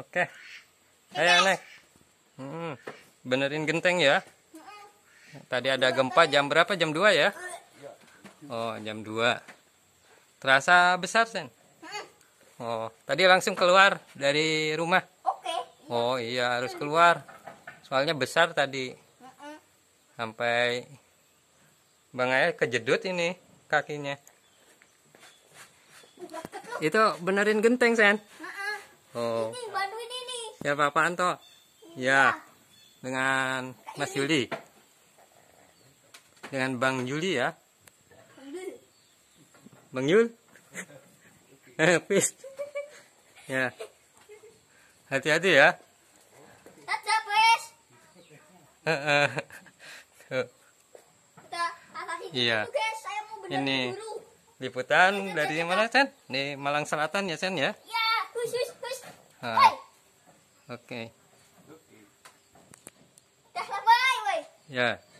Oke. Ayo, Nek. Hmm, benerin genteng ya. Tadi ada gempa jam berapa? Jam 2 ya? Iya. Oh, jam 2. Terasa besar, Sen? Oh, tadi langsung keluar dari rumah. Oke. Iya. Oh, iya harus keluar. Soalnya besar tadi. Sampai Bang Ayah kejedut ini kakinya. Itu benerin genteng, Sen. Oh. Ini bantuin ya, ini. Ya bapak anto Ya. Dengan Mas Yuli. Dengan Bang Yuli ya. Bang Yul. Eh, ya. Hati-hati ya. Ada Iya. Ini liputan dari mana, Sen? Di Malang Selatan ya, Sen ya? Iya. Ah. Oke. Okay. Ya. Yeah.